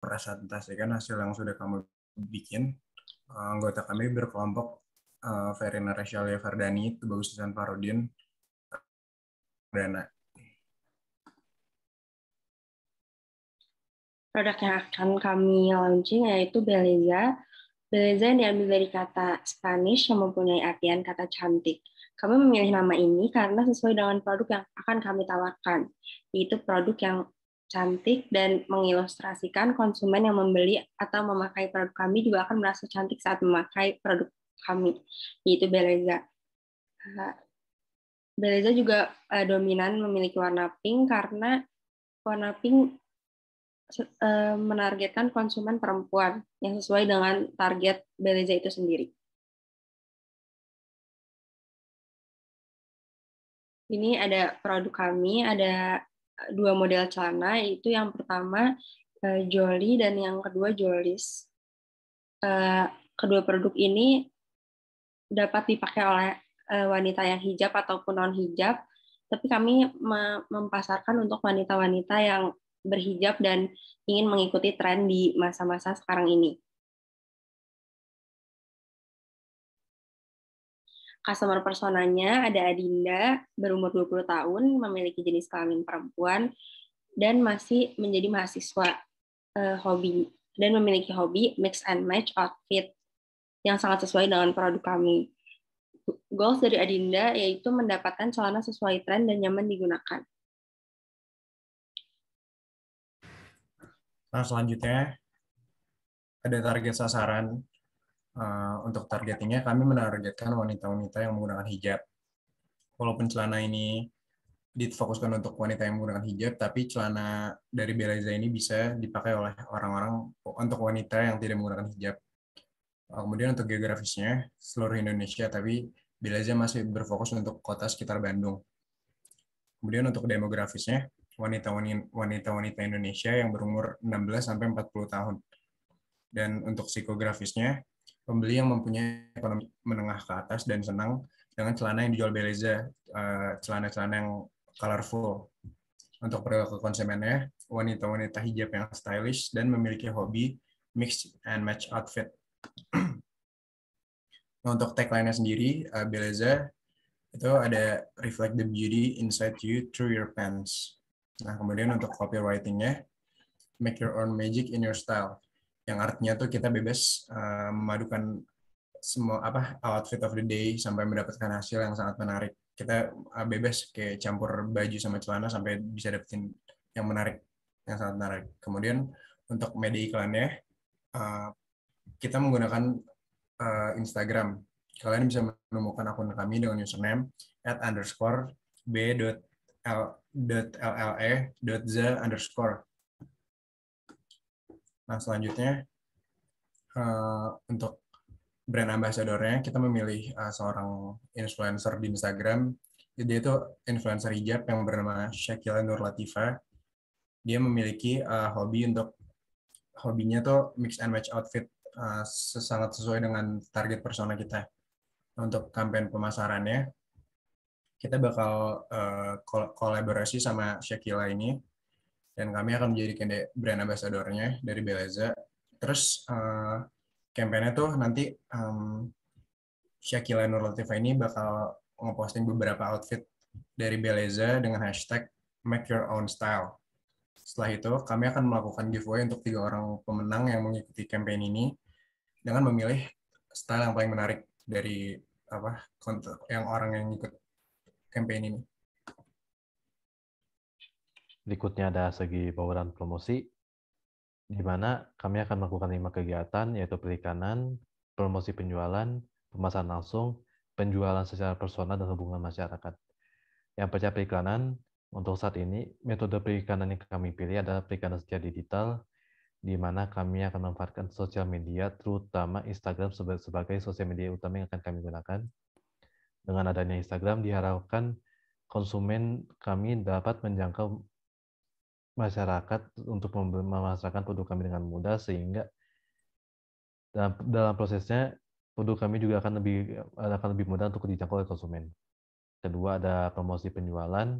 mempresentasikan ya hasil yang sudah kamu bikin. Eh, anggota kami berkelompok uh, Verena Reshalia itu bagus Nisan Farudin, Dana. Produk yang akan kami launching yaitu Beleza. Beleza diambil dari kata Spanish yang mempunyai artian kata cantik. Kami memilih nama ini karena sesuai dengan produk yang akan kami tawarkan, yaitu produk yang cantik dan mengilustrasikan konsumen yang membeli atau memakai produk kami juga akan merasa cantik saat memakai produk kami, yaitu Beleza. Beleza juga eh, dominan memiliki warna pink karena warna pink eh, menargetkan konsumen perempuan yang sesuai dengan target Beleza itu sendiri. Ini ada produk kami, ada dua model celana itu yang pertama uh, Jolly dan yang kedua Jolis. Uh, kedua produk ini dapat dipakai oleh uh, wanita yang hijab ataupun non hijab, tapi kami mempasarkan untuk wanita-wanita yang berhijab dan ingin mengikuti tren di masa-masa sekarang ini. Customer personanya ada Adinda, berumur 20 tahun, memiliki jenis kelamin perempuan, dan masih menjadi mahasiswa uh, hobi dan memiliki hobi mix and match outfit yang sangat sesuai dengan produk kami. Goals dari Adinda yaitu mendapatkan celana sesuai tren dan nyaman digunakan. Nah, selanjutnya ada target sasaran Eh, untuk targetingnya kami menargetkan wanita-wanita yang menggunakan hijab. Walaupun celana ini difokuskan untuk wanita yang menggunakan hijab, tapi celana dari Beleza ini bisa dipakai oleh orang-orang untuk wanita yang tidak menggunakan hijab. Eh, kemudian untuk geografisnya, seluruh Indonesia, tapi Beleza masih berfokus untuk kota sekitar Bandung. Kemudian untuk demografisnya, wanita-wanita Indonesia yang berumur 16-40 tahun. Dan untuk psikografisnya, pembeli yang mempunyai ekonomi menengah ke atas dan senang dengan celana yang dijual Beleza, eh, celana-celana yang colorful. Untuk perilaku konsumennya, wanita-wanita hijab yang stylish dan memiliki hobi mix and match outfit. Nah, untuk tagline-nya sendiri, eh, Beleza itu ada reflect the beauty inside you through your pants. Nah, kemudian untuk copywriting-nya, make your own magic in your style yang artinya tuh kita bebas uh, memadukan semua apa outfit of the day sampai mendapatkan hasil yang sangat menarik. Kita uh, bebas kayak campur baju sama celana sampai bisa dapetin yang menarik, yang sangat menarik. Kemudian untuk media iklannya uh, kita menggunakan uh, Instagram. Kalian bisa menemukan akun kami dengan username at underscore b dot l dot e dot z underscore Nah, selanjutnya uh, untuk brand ambassador-nya kita memilih uh, seorang influencer di Instagram. Dia itu influencer hijab yang bernama Shakila Nur Latifa. Dia memiliki uh, hobi untuk hobinya tuh mix and match outfit uh, sangat sesuai dengan target persona kita. Nah, untuk kampanye pemasarannya, kita bakal uh, kolaborasi sama Shakila ini dan kami akan menjadi brand ambassador-nya dari Beleza. Terus uh, eh, kampanye tuh nanti um, Syakila Nur Latifah ini bakal ngeposting beberapa outfit dari Beleza dengan hashtag make your own style. Setelah itu, kami akan melakukan giveaway untuk tiga orang pemenang yang mengikuti campaign ini dengan memilih style yang paling menarik dari apa yang orang yang ikut campaign ini. Berikutnya ada segi bauran promosi, di mana kami akan melakukan lima kegiatan, yaitu perikanan, promosi penjualan, pemasaran langsung, penjualan secara personal, dan hubungan masyarakat. Yang percaya perikanan, untuk saat ini, metode perikanan yang kami pilih adalah perikanan secara digital, di mana kami akan memanfaatkan sosial media, terutama Instagram sebagai sosial media utama yang akan kami gunakan. Dengan adanya Instagram, diharapkan konsumen kami dapat menjangkau masyarakat untuk memasarkan produk kami dengan mudah sehingga dalam, dalam prosesnya produk kami juga akan lebih akan lebih mudah untuk dijangkau oleh konsumen. Kedua ada promosi penjualan.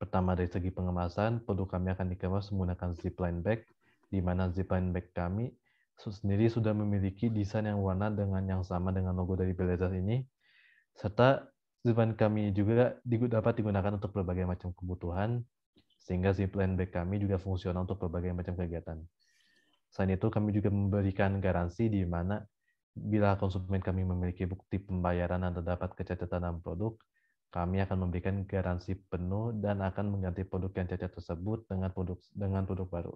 Pertama dari segi pengemasan, produk kami akan dikemas menggunakan zipline bag, di mana zipline bag kami sendiri sudah memiliki desain yang warna dengan yang sama dengan logo dari belajar ini, serta zipline kami juga dapat digunakan untuk berbagai macam kebutuhan, sehingga si plan B kami juga fungsional untuk berbagai macam kegiatan. Selain itu, kami juga memberikan garansi di mana bila konsumen kami memiliki bukti pembayaran dan dapat kecacatan dalam produk, kami akan memberikan garansi penuh dan akan mengganti produk yang cacat tersebut dengan produk dengan produk baru.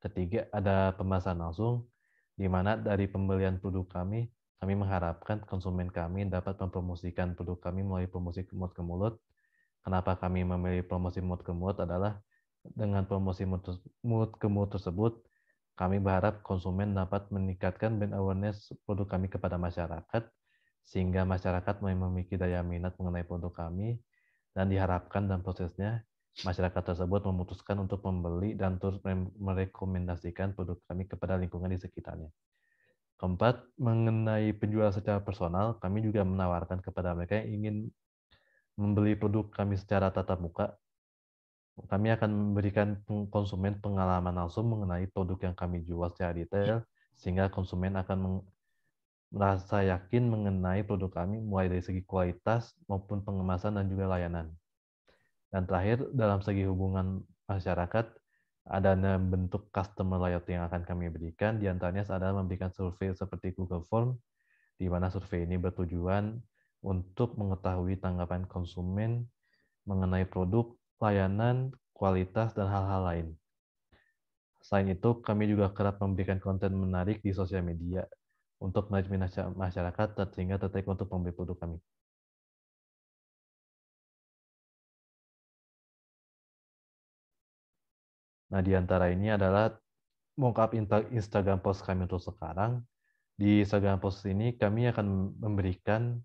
Ketiga, ada pembahasan langsung, di mana dari pembelian produk kami, kami mengharapkan konsumen kami dapat mempromosikan produk kami melalui promosi mulut ke mulut Kenapa kami memilih promosi mood ke mood adalah dengan promosi mood, ke mood tersebut, kami berharap konsumen dapat meningkatkan brand awareness produk kami kepada masyarakat, sehingga masyarakat memiliki daya minat mengenai produk kami, dan diharapkan dalam prosesnya, masyarakat tersebut memutuskan untuk membeli dan terus merekomendasikan produk kami kepada lingkungan di sekitarnya. Keempat, mengenai penjual secara personal, kami juga menawarkan kepada mereka yang ingin membeli produk kami secara tatap muka, kami akan memberikan konsumen pengalaman langsung mengenai produk yang kami jual secara detail, sehingga konsumen akan merasa yakin mengenai produk kami mulai dari segi kualitas maupun pengemasan dan juga layanan. Dan terakhir, dalam segi hubungan masyarakat, ada bentuk customer loyalty yang akan kami berikan. diantaranya adalah memberikan survei seperti Google Form, di mana survei ini bertujuan untuk mengetahui tanggapan konsumen mengenai produk, layanan, kualitas, dan hal-hal lain. Selain itu, kami juga kerap memberikan konten menarik di sosial media untuk menarik masyarakat sehingga tertarik untuk membeli produk kami. Nah, di antara ini adalah mockup Instagram post kami untuk sekarang. Di Instagram post ini kami akan memberikan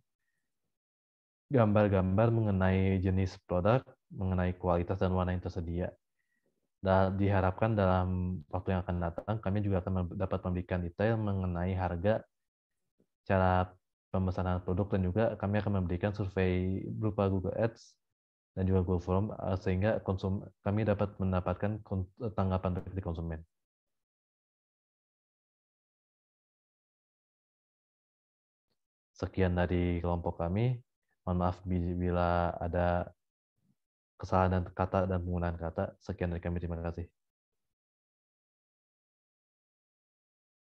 gambar-gambar mengenai jenis produk, mengenai kualitas dan warna yang tersedia. Dan diharapkan dalam waktu yang akan datang, kami juga akan dapat memberikan detail mengenai harga, cara pemesanan produk, dan juga kami akan memberikan survei berupa Google Ads dan juga Google Form eh, sehingga konsum kami dapat mendapatkan eh, tanggapan dari konsumen. Sekian dari kelompok kami. Mohon maaf bila ada kesalahan dan kata dan penggunaan kata. Sekian dari kami, terima kasih.